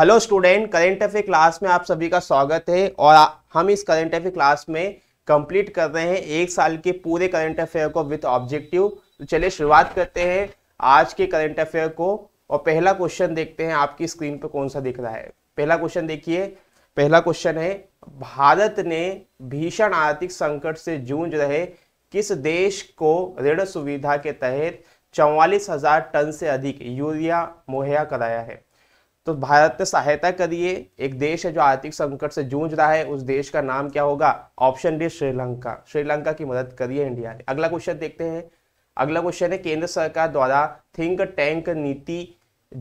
hello student current affair class में आप सभी का स्वागत है और हम इस करेंट अफेयर क्लास में कंप्लीट कर रहे हैं एक साल के पूरे करेंट अफेयर को विथ ऑब्जेक्टिव तो चलिए शुरुआत करते हैं आज के करेंट अफेयर को और पहला क्वेश्चन देखते हैं आपकी स्क्रीन पर कौन सा दिख रहा है पहला क्वेश्चन देखिए पहला क्वेश्चन है भारत ने भीषण आर्थिक संकट से जूझ रहे किस देश को ऋण सुविधा के तहत चौवालीस हजार टन से अधिक यूरिया मुहैया कराया है तो भारत ने सहायता करिए एक देश है जो आर्थिक संकट से जूझ रहा है उस देश का नाम क्या होगा ऑप्शन डी श्रीलंका श्रीलंका की मदद करिए इंडिया ने अगला क्वेश्चन देखते हैं अगला क्वेश्चन है केंद्र सरकार द्वारा थिंक टैंक नीति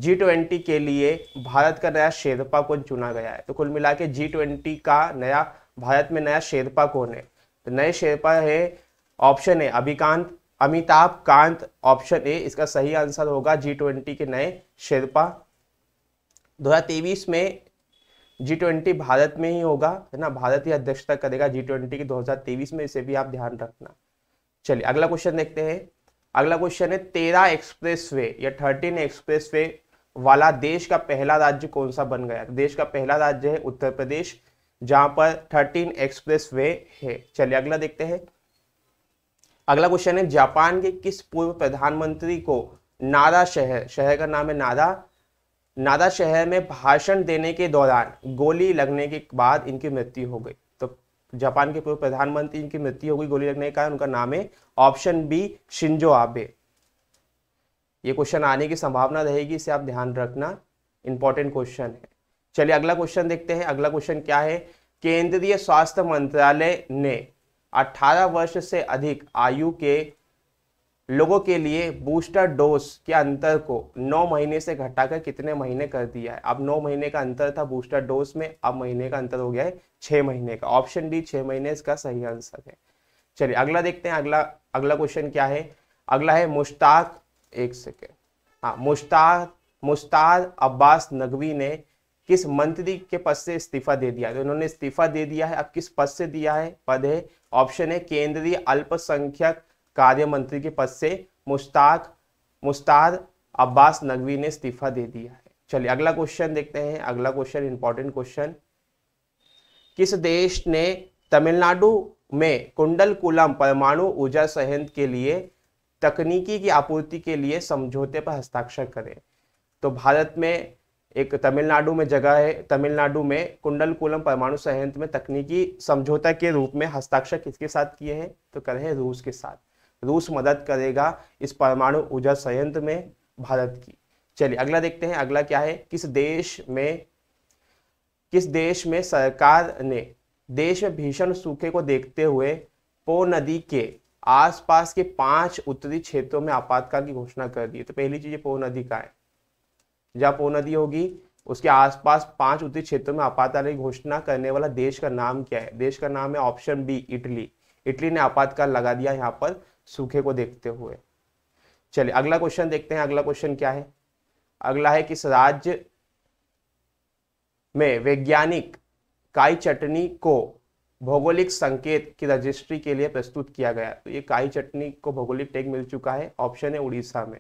जी ट्वेंटी के लिए भारत का नया शेरपा कौन चुना गया है तो कुल मिला के जी ट्वेंटी का नया भारत में नया शेरपा कौन है तो नए शेरपा है ऑप्शन ए अभिकांत अमिताभ कांत ऑप्शन ए इसका सही आंसर होगा जी ट्वेंटी के नए शेरपा 2023 में जी ट्वेंटी भारत में ही होगा है ना भारत ही अध्यक्षता करेगा जी ट्वेंटी की 2023 में इसे भी आप ध्यान रखना चलिए अगला क्वेश्चन देखते हैं अगला क्वेश्चन है तेरह एक्सप्रेस वे या थर्टीन एक्सप्रेस वे वाला देश का पहला राज्य कौन सा बन गया देश का पहला राज्य है उत्तर प्रदेश जहां पर थर्टीन एक्सप्रेस वे है चलिए अगला देखते हैं अगला क्वेश्चन है जापान के किस पूर्व प्रधानमंत्री को नारा शहर शहर का नाम है नारा नादा शहर में भाषण देने के दौरान गोली लगने के बाद इनकी मृत्यु हो गई तो जापान के पूर्व प्रधानमंत्री इनकी मृत्यु हो गई गोली लगने के कारण उनका नाम है ऑप्शन बी शिंजो आबे ये क्वेश्चन आने की संभावना रहेगी इसे आप ध्यान रखना इंपॉर्टेंट क्वेश्चन है चलिए अगला क्वेश्चन देखते हैं अगला क्वेश्चन क्या है केंद्रीय स्वास्थ्य मंत्रालय ने 18 वर्ष से अधिक आयु के लोगों के लिए बूस्टर डोज के अंतर को नौ महीने से घटाकर कितने महीने कर दिया है अब नौ महीने का अंतर था बूस्टर डोज में अब महीने का अंतर हो गया है छह महीने का ऑप्शन डी छह महीने इसका सही आंसर है चलिए अगला देखते हैं अगला अगला क्वेश्चन क्या है अगला है मुश्ताक एक सेकेंड हाँ मुश्ताक मुश्ताद अब्बास नकवी ने किस मंत्री के पद से इस्तीफा दे दिया तो इन्होंने इस्तीफा दे दिया है अब किस पद से दिया है पद है ऑप्शन है केंद्रीय अल्पसंख्यक कार्य मंत्री के पद से मुश्ताक मुश्ताद अब्बास नकवी ने इस्तीफा दे दिया है चलिए अगला क्वेश्चन देखते हैं अगला क्वेश्चन इंपॉर्टेंट क्वेश्चन किस देश ने तमिलनाडु में कुंडल कुलम परमाणु ऊर्जा संयंत्र के लिए तकनीकी की आपूर्ति के लिए समझौते पर हस्ताक्षर करें तो भारत में एक तमिलनाडु में जगह है तमिलनाडु में कुंडल कुलम परमाणु संयंत्र में तकनीकी समझौता के रूप में हस्ताक्षर किसके साथ किए हैं तो करें रूस के साथ रूस मदद करेगा इस परमाणु ऊर्जा संयंत्र में भारत की चलिए अगला देखते हैं अगला क्या है किस देश में किस देश में सरकार ने देश में भीषण सूखे को देखते हुए पो नदी के आसपास के पांच उत्तरी क्षेत्रों में आपातकाल की घोषणा कर दी तो पहली चीज पो नदी का है जहाँ पो नदी होगी उसके आसपास पांच उत्तरी क्षेत्रों में आपातकाल की घोषणा करने वाला देश का नाम क्या है देश का नाम है ऑप्शन बी इटली इटली ने आपातकाल लगा दिया यहाँ पर सूखे को देखते हुए चलिए अगला क्वेश्चन देखते हैं अगला क्वेश्चन क्या है अगला है कि राज्य में वैज्ञानिक काई चटनी को भौगोलिक संकेत की रजिस्ट्री के लिए प्रस्तुत किया गया तो ये काई चटनी को भौगोलिक टैग मिल चुका है ऑप्शन है उड़ीसा में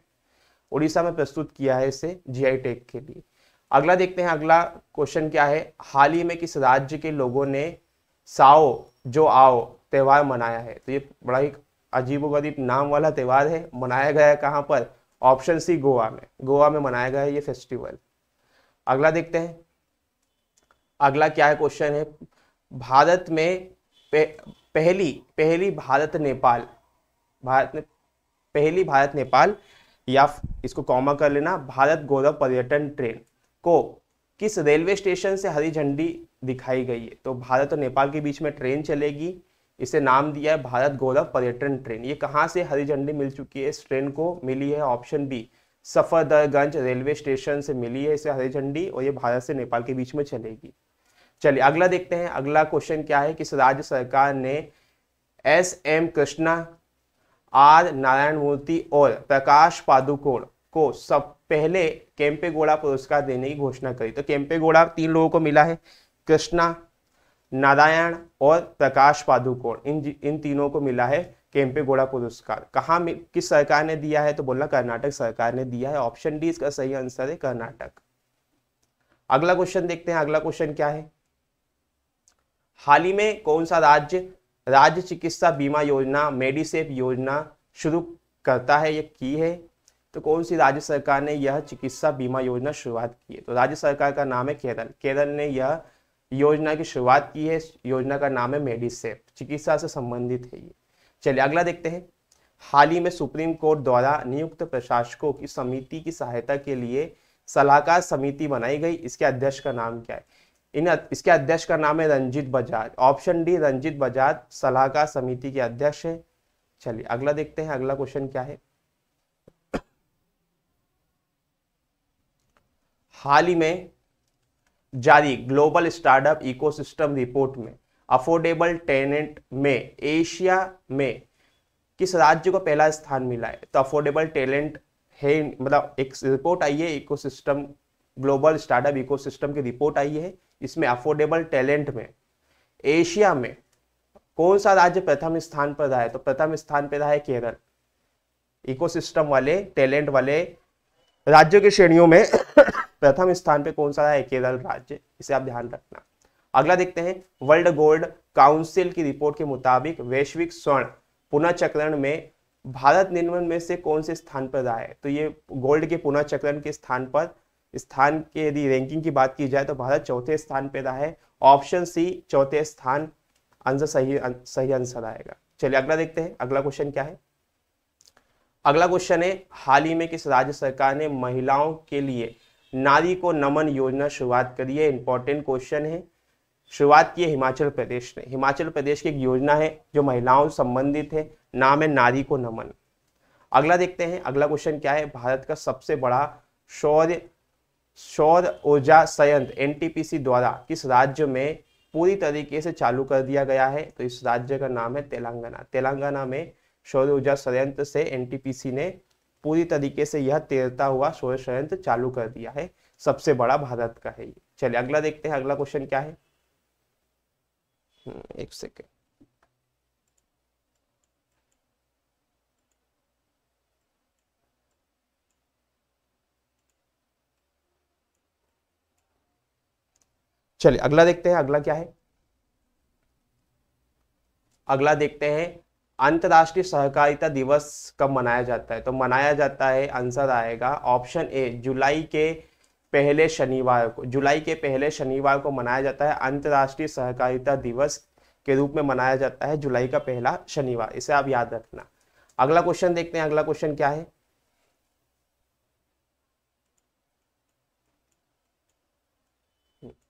उड़ीसा में प्रस्तुत किया है इसे जीआई टैग के लिए अगला देखते हैं अगला क्वेश्चन क्या है हाल ही में किस राज्य के लोगों ने साओ जो आओ त्यौहार मनाया है तो ये बड़ा ही अजीबोगरीब नाम वाला त्यौहार है मनाया गया है कहाँ पर ऑप्शन सी गोवा में गोवा में मनाया गया है ये फेस्टिवल अगला देखते हैं अगला क्या है क्वेश्चन है भारत में पे, पहली पहली भारत नेपाल भारत ने पहली भारत नेपाल या इसको कॉमा कर लेना भारत गौरव पर्यटन ट्रेन को किस रेलवे स्टेशन से हरी झंडी दिखाई गई है तो भारत और नेपाल के बीच में ट्रेन चलेगी इसे नाम दिया है भारत गौरव पर्यटन ट्रेन ये कहाँ से हरी झंडी मिल चुकी है इस ट्रेन को मिली है option B Safdarjung railway station से मिली है इसे हरी झंडी और ये भारत से नेपाल के बीच में चलेगी चलिए अगला देखते हैं अगला क्वेश्चन क्या है किस राज्य सरकार ने S M Krishna R Narayana Murthy और प्रकाश पादुकोण को सब पहले केम्पेगोड़ा पुरस्कार देने की घोषणा करी तो केम्पेगोड़ा तीन लोगों को मिला है कृष्णा नारायण और प्रकाश पादुकोण इन इन तीनों को मिला है केम्पेगौड़ा पुरस्कार कहाँ किस सरकार ने दिया है तो बोलना कर्नाटक सरकार ने दिया है ऑप्शन डी इसका सही आंसर है कर्नाटक अगला क्वेश्चन देखते हैं अगला क्वेश्चन क्या है हाल ही में कौन सा राज्य राज्य चिकित्सा बीमा योजना मेडिसेफ योजना शुरू करता है या की है तो कौन सी राज्य सरकार ने यह चिकित्सा बीमा योजना शुरुआत की है तो राज्य सरकार का नाम है केरल केरल ने यह योजना की शुरुआत की है योजना का नाम है मेडिसेप चिकित्सा से संबंधित है ये चलिए अगला देखते हैं हाल ही में सुप्रीम कोर्ट द्वारा नियुक्त प्रशासकों की समिति की सहायता के लिए सलाहकार समिति बनाई गई इसके अध्यक्ष का नाम क्या है इन इसके अध्यक्ष का नाम है रंजित बजाज ऑप्शन डी रंजित बजाज सलाहकार समिति के अध्यक्ष है चलिए अगला देखते हैं अगला क्वेश्चन क्या है हाल ही में जारी ग्लोबल स्टार्टअप इकोसिस्टम रिपोर्ट में अफोर्डेबल टेनेंट में एशिया में किस राज्य को पहला स्थान मिला है तो अफोर्डेबल टैलेंट है मतलब एक रिपोर्ट आई है इकोसिस्टम ग्लोबल स्टार्टअप इकोसिस्टम की रिपोर्ट आई है इसमें अफोर्डेबल टैलेंट में एशिया में कौन सा राज्य प्रथम स्थान पर रहा है तो प्रथम स्थान पर रहा है केरल इकोसिस्टम वाले टैलेंट वाले राज्यों की श्रेणियों में प्रथम स्थान पे कौन सा है केरल राज्य इसे आप ध्यान रखना अगला देखते हैं वर्ल्ड गोल्ड काउंसिल की रिपोर्ट के मुताबिक वैश्विक स्वर्ण पुनर्चक्रण में भारत निर्माण में से कौन से स्थान पर रहा है तो ये गोल्ड के पुनर्चक्रण के स्थान पर स्थान के यदि रैंकिंग की बात की जाए तो भारत चौथे स्थान पर रहा है ऑप्शन सी चौथे स्थान आंसर सही सही आंसर आएगा चलिए अगला देखते हैं अगला क्वेश्चन क्या है अगला क्वेश्चन है हाल ही में किस राज्य सरकार ने महिलाओं के लिए नारी को नमन योजना शुरुआत करी है इंपॉर्टेंट क्वेश्चन है शुरुआत की है हिमाचल प्रदेश ने हिमाचल प्रदेश की एक योजना है जो महिलाओं संबंधित है नाम है नारी को नमन अगला देखते हैं अगला क्वेश्चन क्या है भारत का सबसे बड़ा शौर्य सौर ऊर्जा संयंत्र एनटीपीसी द्वारा किस राज्य में पूरी तरीके से चालू कर दिया गया है तो इस राज्य का नाम है तेलंगाना तेलंगाना में शौर ऊर्जा संयंत्र से एनटीपीसी ने पूरी तरीके से यह तैरता हुआ सोय संयंत्र चालू कर दिया है सबसे बड़ा भारत का है ये चलिए अगला देखते हैं अगला क्वेश्चन क्या है हम्म, एक सेकेंड चलिए अगला देखते हैं अगला क्या है अगला देखते हैं अंतर्राष्ट्रीय सहकारिता दिवस कब मनाया जाता है तो मनाया जाता है आंसर आएगा ऑप्शन ए जुलाई के पहले शनिवार को जुलाई के पहले शनिवार को मनाया जाता है अंतर्राष्ट्रीय सहकारिता दिवस के रूप में मनाया जाता है जुलाई का पहला शनिवार इसे आप याद रखना अगला क्वेश्चन देखते हैं अगला क्वेश्चन क्या है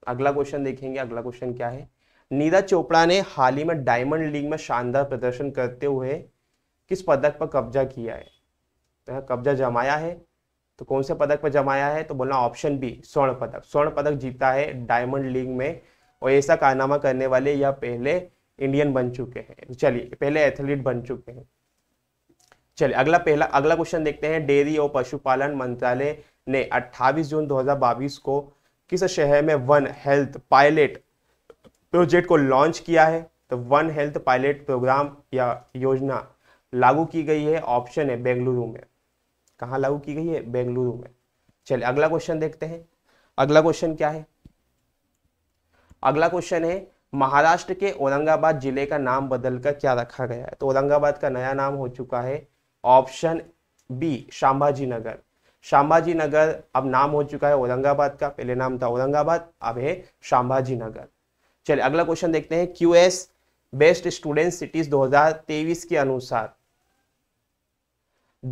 अगला क्वेश्चन देखेंगे अगला क्वेश्चन क्या है नीरज चोपड़ा ने हाल ही में डायमंड लीग में शानदार प्रदर्शन करते हुए किस पदक पर कब्जा किया है तो कब्जा जमाया है तो कौन से पदक पर जमाया है तो बोलना ऑप्शन बी स्वर्ण पदक स्वर्ण पदक जीता है डायमंड लीग में और ऐसा कारनामा करने वाले यह पहले इंडियन बन चुके हैं तो चलिए पहले एथलीट बन चुके हैं चलिए अगला पहला अगला क्वेश्चन देखते हैं डेयरी और पशुपालन मंत्रालय ने 28 जून 2022 को किस शहर में वन हेल्थ पायलट प्रोजेक्ट को लॉन्च किया है तो वन हेल्थ पायलट प्रोग्राम या योजना लागू की गई है ऑप्शन है बेंगलुरु में कहाँ लागू की गई है बेंगलुरु में चलिए अगला क्वेश्चन देखते हैं अगला क्वेश्चन क्या है अगला क्वेश्चन है महाराष्ट्र के औरंगाबाद जिले का नाम बदलकर क्या रखा गया है तो औरंगाबाद का नया नाम हो चुका है ऑप्शन बी शाम्भाजी नगर शाम्भाजी नगर अब नाम हो चुका है औरंगाबाद का पहले नाम था औरंगाबाद अब है शाम्भाजी नगर चलिए अगला क्वेश्चन देखते हैं Q S best student cities 2023 के अनुसार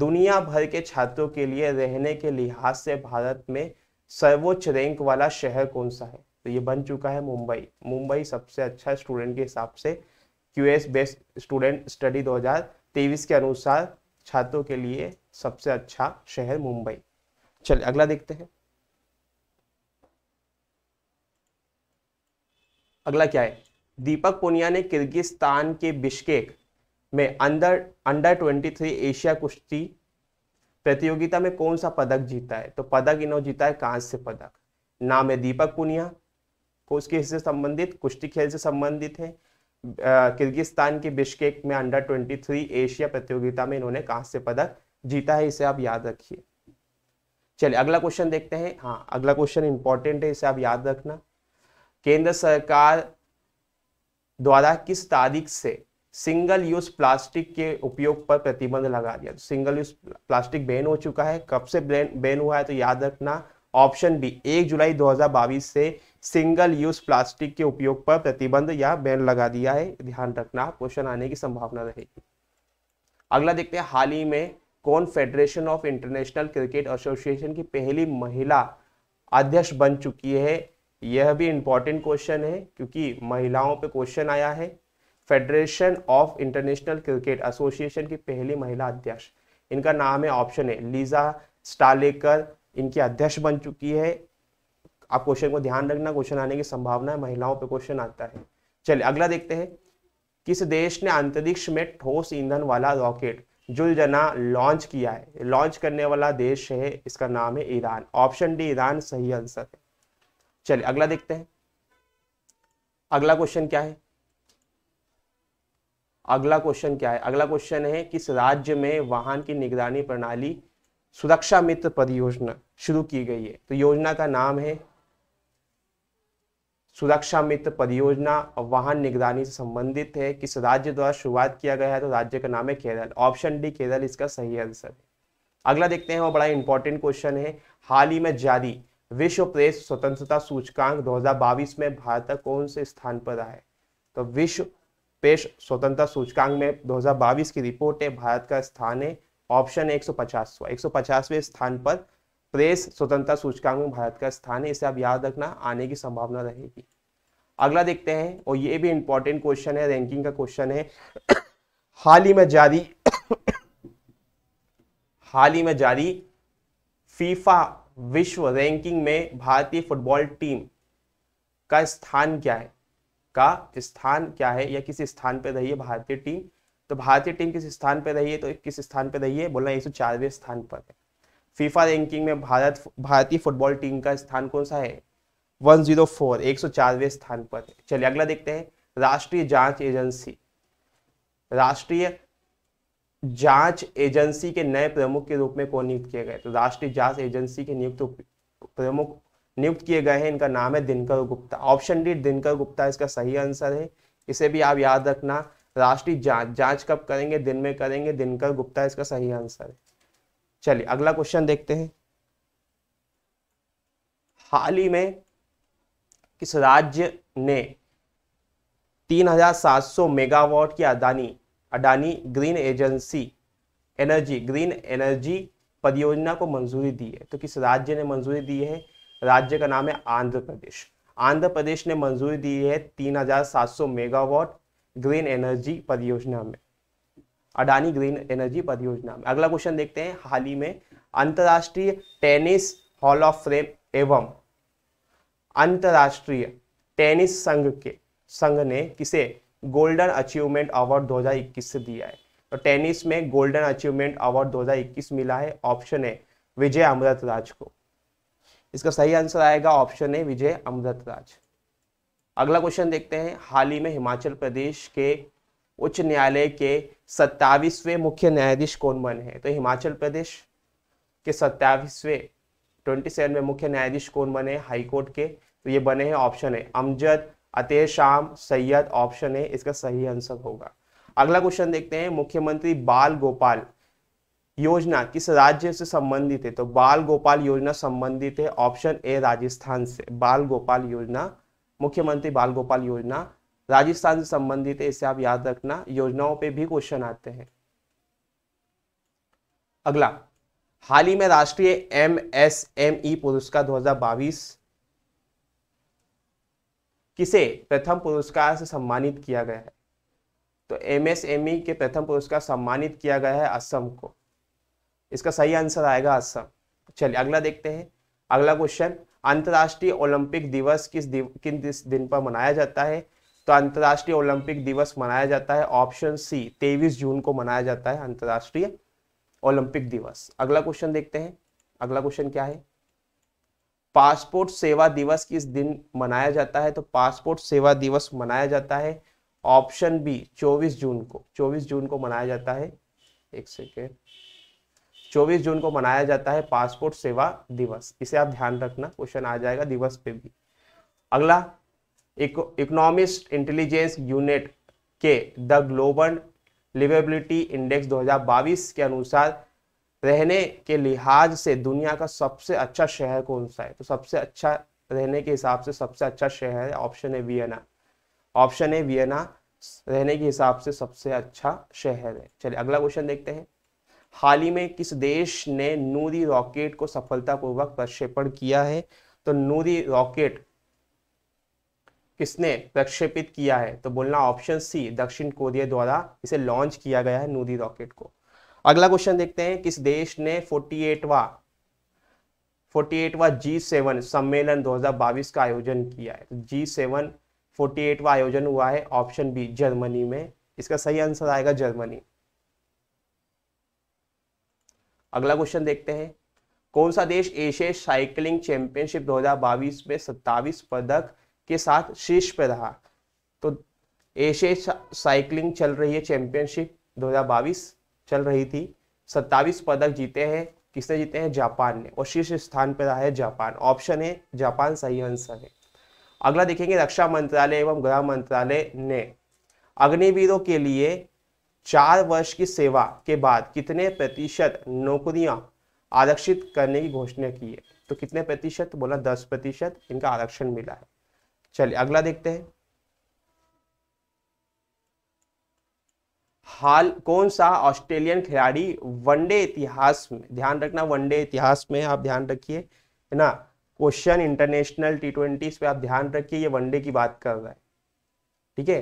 दुनिया भर के छात्रों के लिए रहने के लिहाज से भारत में सर्वोच्च रैंक वाला शहर कौन सा है तो ये बन चुका है मुंबई मुंबई सबसे अच्छा स्टूडेंट के हिसाब से Q S best student study 2023 के अनुसार छात्रों के लिए सबसे अच्छा शहर मुंबई चलिए अगला देखते हैं अगला क्या है दीपक पुनिया ने किर्गिस्तान के बिश्केक में under under twenty three Asia कुश्ती प्रतियोगिता में कौन सा पदक जीता है तो पदक इन्होंने जीता है कांस्य पदक नाम है दीपक पुनिया उसके इससे संबंधित कुश्ती खेल से संबंधित है किर्गिस्तान के बिश्केक में अंडर ट्वेंटी थ्री एशिया प्रतियोगिता में इन्होंने कांस्य पदक जीता है इसे आप याद रखिए चलिए अगला क्वेश्चन देखते हैं हाँ अगला क्वेश्चन इंपॉर्टेंट है इसे आप याद रखना केंद्र सरकार द्वारा किस तारीख से सिंगल यूज प्लास्टिक के उपयोग पर प्रतिबंध लगा दिया तो सिंगल यूज प्लास्टिक बैन हो चुका है कब से बैन हुआ है तो याद रखना ऑप्शन बी एक जुलाई 2022 से सिंगल यूज प्लास्टिक के उपयोग पर प्रतिबंध या बैन लगा दिया है ध्यान रखना क्वेश्चन आने की संभावना रहेगी अगला देखते हैं हाल ही में कौन federation of international cricket association की पहली महिला अध्यक्ष बन चुकी है यह भी इम्पॉर्टेंट क्वेश्चन है क्योंकि महिलाओं पे क्वेश्चन आया है federation of international cricket association की पहली महिला अध्यक्ष इनका नाम है ऑप्शन है लीजा स्टालेकर इनकी अध्यक्ष बन चुकी है आप क्वेश्चन को ध्यान रखना क्वेश्चन आने की संभावना है महिलाओं पे क्वेश्चन आता है चलिए अगला देखते हैं किस देश ने अंतरिक्ष में ठोस ईंधन वाला रॉकेट जुलजना लॉन्च किया है लॉन्च करने वाला देश है इसका नाम है ईरान ऑप्शन डी ईरान सही आंसर है चलिए अगला देखते हैं अगला क्वेश्चन क्या है अगला क्वेश्चन क्या है अगला क्वेश्चन है किस राज्य में वाहन की निगरानी प्रणाली सुरक्षा मित्र परियोजना शुरू की गई है तो योजना का नाम है सुरक्षा मित्र परियोजना वाहन निगरानी से संबंधित है किस राज्य द्वारा शुरुआत किया गया है तो राज्य का नाम है केरल ऑप्शन डी केरल इसका सही आंसर है अगला देखते हैं वो बड़ा इंपॉर्टेंट क्वेश्चन है हाल ही में जारी विश्व प्रेस स्वतंत्रता सूचकांक 2022 में भारत कौन से स्थान पर रहा है तो विश्व प्रेस स्वतंत्रता सूचकांक में 2022 की रिपोर्ट है भारत का स्थान है ऑप्शन एक सौ पचासवा एक सौ पचासवें स्थान पर प्रेस स्वतंत्रता सूचकांक में भारत का स्थान है इसे आप याद रखना आने की संभावना रहेगी अगला देखते हैं और ये भी इंपॉर्टेंट क्वेश्चन है रैंकिंग का क्वेश्चन है हाल ही में जारी हाल ही में जारी फीफा विश्व रैंकिंग में भारतीय फुटबॉल टीम का स्थान क्या है का स्थान क्या है या किस स्थान पर रही है भारतीय टीम तो भारतीय टीम किस स्थान पर रही है तो किस स्थान पर रही है बोलना एक सौ चारवें स्थान पर है फीफा रैंकिंग में भारत भारतीय फुटबॉल टीम का स्थान कौन सा है 104 चारवें स्थान पर है चलिए अगला देखते हैं राष्ट्रीय जांच एजेंसी राष्ट्रीय जांच एजेंसी के नए प्रमुख के रूप में कौन नियुक्त किए गए तो राष्ट्रीय जांच एजेंसी के नियुक्त प्रमुख नियुक्त किए गए हैं इनका नाम है दिनकर गुप्ता ऑप्शन डी दिनकर गुप्ता इसका सही आंसर है इसे भी आप याद रखना राष्ट्रीय जांच जांच कब करेंगे दिन में करेंगे दिनकर गुप्ता इसका सही आंसर है चलिए अगला क्वेश्चन देखते हैं हाल ही में किस राज्य ने 3700 मेगावाट की Adani Adani green agency energy green energy परियोजना को मंजूरी दी है तो किस राज्य ने मंजूरी दी है राज्य का नाम है आंध्र प्रदेश आंध्र प्रदेश ने मंजूरी दी है 3,700 मेगावाट ग्रीन एनर्जी परियोजना में अडानी ग्रीन एनर्जी परियोजना में अगला क्वेश्चन देखते हैं हाल ही में अंतर्राष्ट्रीय टेनिस हॉल ऑफ फ्रेम एवं अंतर्राष्ट्रीय टेनिस संघ के संघ ने किसे गोल्डन अचीवमेंट अवार्ड 2021 से दिया है तो टेनिस में गोल्डन अचीवमेंट अवार्ड 2021 मिला है ऑप्शन है विजय अमृत राज को इसका सही आंसर आएगा ऑप्शन है विजय अमृत राज अगला क्वेश्चन देखते हैं हाल ही में हिमाचल प्रदेश के उच्च न्यायालय के सत्ताईसवें मुख्य न्यायाधीश कौन बने हैं तो हिमाचल प्रदेश के सत्ताईसवें ट्वेंटी सेवन में मुख्य न्यायाधीश कौन बने हाईकोर्ट के तो ये बने हैं ऑप्शन है अमजद अतः शाम सैयद ऑप्शन है इसका सही आंसर होगा अगला क्वेश्चन देखते हैं मुख्यमंत्री बाल गोपाल योजना किस राज्य से संबंधित है तो बाल गोपाल योजना संबंधित है ऑप्शन ए राजस्थान से बाल गोपाल योजना मुख्यमंत्री बाल गोपाल योजना राजस्थान से संबंधित है इसे आप याद रखना योजनाओं पे भी क्वेश्चन आते हैं अगला हाल ही में राष्ट्रीय एम एस एम ई पुरस्कार 2022 किसे प्रथम पुरस्कार से सम्मानित किया गया है तो एमएसएमई e के प्रथम पुरस्कार सम्मानित किया गया है असम को इसका सही आंसर आएगा असम चलिए अगला देखते हैं अगला क्वेश्चन अंतर्राष्ट्रीय ओलंपिक दिवस किस दिव, दिस दिन पर मनाया जाता है तो अंतर्राष्ट्रीय ओलंपिक दिवस मनाया जाता है ऑप्शन सी तेईस जून को मनाया जाता है अंतर्राष्ट्रीय ओलंपिक दिवस अगला क्वेश्चन देखते हैं अगला क्वेश्चन क्या है पासपोर्ट सेवा दिवस किस दिन मनाया जाता है तो पासपोर्ट सेवा दिवस मनाया जाता है ऑप्शन बी 24 जून को 24 जून को मनाया जाता है एक सेकेंड 24 जून को मनाया जाता है पासपोर्ट सेवा दिवस इसे आप ध्यान रखना क्वेश्चन आ जाएगा दिवस पे भी अगला इकोनॉमिस्ट इंटेलिजेंस यूनिट के द ग्लोबल लिवेबिलिटी इंडेक्स 2022 के अनुसार रहने के लिहाज से दुनिया का सबसे अच्छा शहर कौन सा है तो सबसे अच्छा रहने के हिसाब से सबसे अच्छा शहर है ऑप्शन है वियना ऑप्शन है वियना रहने के हिसाब से सबसे अच्छा शहर है चलिए अगला क्वेश्चन देखते हैं हाल ही में किस देश ने नूरी रॉकेट को सफलतापूर्वक प्रक्षेपण किया है तो नूरी रॉकेट किसने प्रक्षेपित किया है तो बोलना ऑप्शन सी दक्षिण कोरिया द्वारा इसे लॉन्च किया गया है नूरी रॉकेट को अगला क्वेश्चन देखते हैं किस देश ने फोर्टी एटवा फोर्टी एटवा जी सेवन सम्मेलन 2022 का आयोजन किया है तो जी सेवन फोर्टी एटवा आयोजन हुआ है ऑप्शन बी जर्मनी में इसका सही आंसर आएगा जर्मनी अगला क्वेश्चन देखते हैं कौन सा देश एशियाई साइकिलिंग चैंपियनशिप 2022 में 27 पदक के साथ शीर्ष पर रहा तो एशियाई साइकिलिंग चल रही है चैंपियनशिप 2022 चल रही थी सत्ताईस पदक जीते हैं किसने जीते हैं जापान ने और शीर्ष स्थान पर रहा है जापान ऑप्शन है जापान सही आंसर है अगला देखेंगे रक्षा मंत्रालय एवं गृह मंत्रालय ने अग्निवीरों के लिए चार वर्ष की सेवा के बाद कितने प्रतिशत नौकरियां आरक्षित करने की घोषणा की है तो कितने प्रतिशत बोला दस प्रतिशत इनका आरक्षण मिला है चलिए अगला देखते हैं हाल कौन सा ऑस्ट्रेलियन खिलाड़ी वनडे इतिहास में ध्यान रखना वनडे इतिहास में आप ध्यान रखिए है ना क्वेश्चन इंटरनेशनल टी ट्वेंटी पे आप ध्यान रखिए ये वनडे की बात कर रहा है ठीक है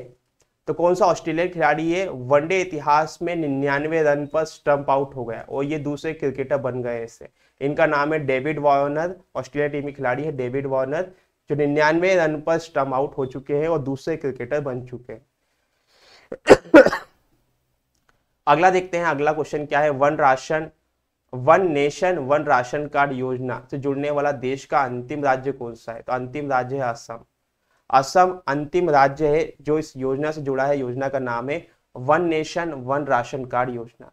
तो कौन सा ऑस्ट्रेलियन खिलाड़ी है वनडे इतिहास में निन्यानवे रन पर स्टम्प आउट हो गया और ये दूसरे क्रिकेटर बन गए इससे इनका नाम है डेविड वार्नर ऑस्ट्रेलिया टीम के खिलाड़ी है डेविड वार्नर जो निन्यानवे रन पर स्टम्प आउट हो चुके हैं और दूसरे क्रिकेटर बन चुके हैं अगला देखते हैं अगला क्वेश्चन क्या है one ration one nation one ration card योजना से जुड़ने वाला देश का अंतिम राज्य कौन सा है तो अंतिम राज्य है असम असम अंतिम राज्य है जो इस योजना से जुड़ा है योजना का नाम है one nation one ration card योजना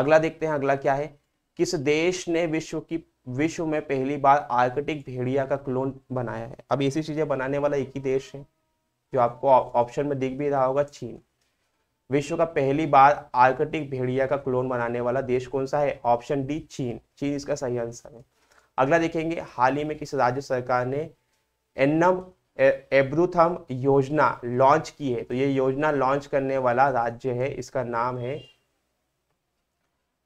अगला देखते हैं अगला क्या है किस देश ने विश्व की विश्व में पहली बार आर्कटिक भेड़िया का क्लोन बनाया है अब ऐसी चीजें बनाने वाला एक ही देश है जो आपको ऑप्शन में दिख भी रहा होगा चीन विश्व का पहली बार आर्कटिक भेड़िया का क्लोन बनाने वाला देश कौन सा है ऑप्शन डी चीन चीन इसका सही आंसर है अगला देखेंगे हाल ही में किस राज्य सरकार ने एनम एब्रुथम योजना लॉन्च की है तो ये योजना लॉन्च करने वाला राज्य है इसका नाम है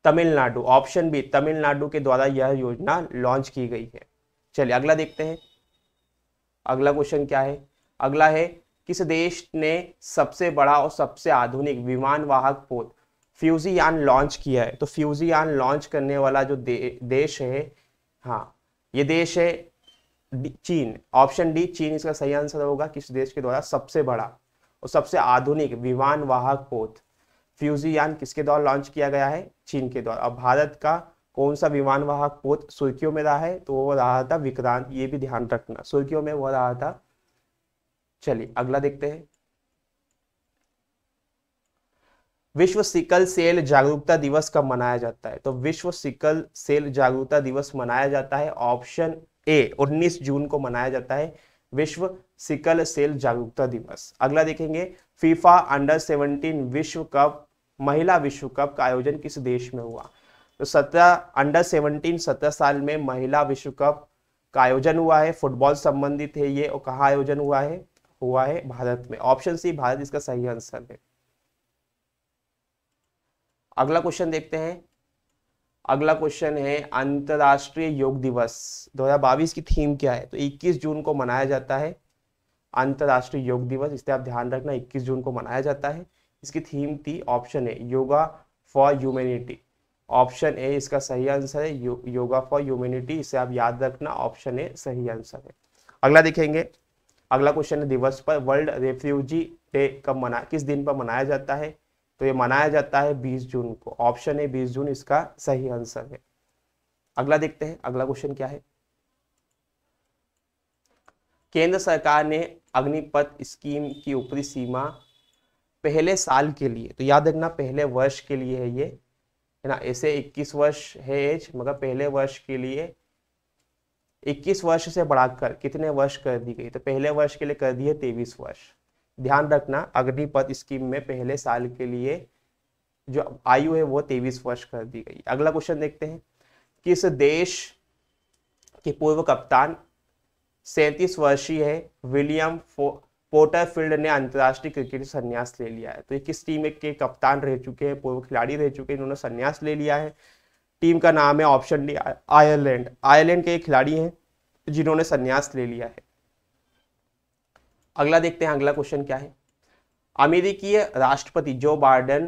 तमिलनाडु ऑप्शन बी तमिलनाडु के द्वारा यह योजना लॉन्च की गई है चलिए अगला देखते हैं अगला क्वेश्चन क्या है अगला है किस देश ने सबसे बड़ा और सबसे आधुनिक विमान वाहक पोत फ्यूजीयान लॉन्च किया है तो यान लॉन्च करने वाला जो दे, देश है हाँ ये देश है चीन ऑप्शन डी चीन इसका सही आंसर होगा किस देश के द्वारा सबसे बड़ा और सबसे आधुनिक विमान वाहक पोत फ्यूजी यान किसके द्वारा लॉन्च किया गया है चीन के द्वारा अब भारत का कौन सा विमान वाहक पोत सुर्खियों में रहा है तो वो रहा था विक्रांत ये भी ध्यान रखना सुर्खियों में वो रहा था चलिए अगला देखते हैं विश्व सिकल सेल जागरूकता दिवस कब मनाया जाता है तो विश्व सिकल सेल जागरूकता दिवस मनाया जाता है ऑप्शन ए 19 जून को मनाया जाता है विश्व सिकल सेल जागरूकता दिवस अगला देखेंगे फीफा अंडर 17 विश्व कप महिला विश्व कप का आयोजन किस देश में हुआ तो सत्रह अंडर 17 सत्रह साल में महिला विश्व कप का आयोजन हुआ है फुटबॉल संबंधित है ये और कहा आयोजन हुआ है हुआ है भारत में ऑप्शन सी भारत इसका सही आंसर है अगला क्वेश्चन देखते हैं अगला क्वेश्चन है अंतर्राष्ट्रीय योग दिवस 2022 की थीम क्या है तो 21 जून को मनाया जाता है अंतर्राष्ट्रीय योग दिवस इससे आप ध्यान रखना 21 जून को मनाया जाता है इसकी थीम थी option A yoga for humanity option A इसका सही आंसर है यो, योगा फॉर ह्यूमैनिटी इसे आप याद रखना ऑप्शन ए सही आंसर है अगला देखेंगे अगला क्वेश्चन है दिवस पर वर्ल्ड रेफ्यूजी डे कब मना किस दिन पर मनाया जाता है तो ये मनाया जाता है 20 जून को ऑप्शन है 20 जून इसका सही आंसर है अगला देखते हैं अगला क्वेश्चन क्या है केंद्र सरकार ने अग्निपथ स्कीम की ऊपरी सीमा पहले साल के लिए तो याद रखना पहले वर्ष के लिए है ये है ना ऐसे 21 वर्ष है एज मगर पहले वर्ष के लिए इक्कीस वर्ष से बढ़ाकर कितने वर्ष कर दी गई तो पहले वर्ष के लिए कर दी है तेईस वर्ष ध्यान रखना अग्निपथ स्कीम में पहले साल के लिए जो आयु है वो तेईस वर्ष कर दी गई अगला क्वेश्चन देखते हैं किस देश के पूर्व कप्तान सैंतीस वर्षीय है विलियम पोटरफील्ड ने अंतर्राष्ट्रीय क्रिकेट संन्यास ले लिया है तो ये किस टीम के कप्तान रह चुके हैं पूर्व खिलाड़ी रह चुके हैं इन्होंने संन्यास ले लिया है टीम का नाम है ऑप्शन डी आयरलैंड आयरलैंड के एक खिलाड़ी हैं जिन्होंने संन्यास ले लिया है अगला देखते हैं अगला क्वेश्चन क्या है अमेरिकी राष्ट्रपति जो बाइडन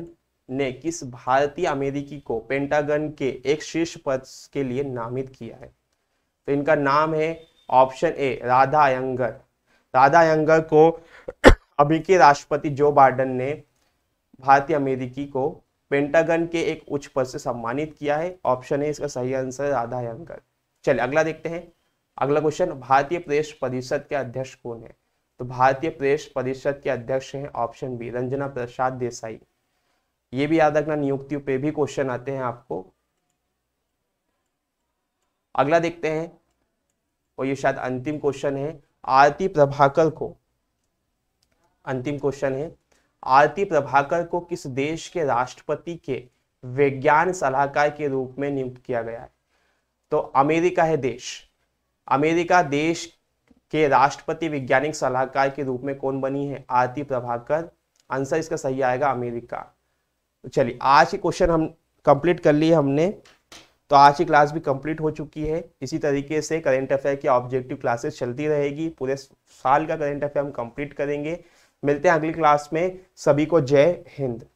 ने किस भारतीय अमेरिकी को पेंटागन के एक शीर्ष पद के लिए नामित किया है तो इनका नाम है ऑप्शन ए राधा अयंगर राधा अयंगर को अमेरिकी राष्ट्रपति जो बाइडन ने भारतीय अमेरिकी को पेंटागन के एक उच्च पद से सम्मानित किया है ऑप्शन है इसका सही आंसर राधा यंकर चलिए अगला देखते हैं अगला क्वेश्चन भारतीय प्रदेश परिषद के अध्यक्ष कौन है तो भारतीय प्रदेश परिषद के अध्यक्ष हैं ऑप्शन बी रंजना प्रसाद देसाई ये भी याद रखना नियुक्तियों पे भी क्वेश्चन आते हैं आपको अगला देखते हैं और ये शायद अंतिम क्वेश्चन है आरती प्रभाकर को अंतिम क्वेश्चन है आरती प्रभाकर को किस देश के राष्ट्रपति के विज्ञान सलाहकार के रूप में नियुक्त किया गया है तो अमेरिका है देश अमेरिका देश के राष्ट्रपति वैज्ञानिक सलाहकार के रूप में कौन बनी है आरती प्रभाकर आंसर इसका सही आएगा अमेरिका तो चलिए आज के क्वेश्चन हम कंप्लीट कर लिए हमने तो आज की क्लास भी कंप्लीट हो चुकी है इसी तरीके से करेंट अफेयर की ऑब्जेक्टिव क्लासेस चलती रहेगी पूरे साल का करेंट अफेयर हम कंप्लीट करेंगे मिलते हैं अगली क्लास में सभी को जय हिंद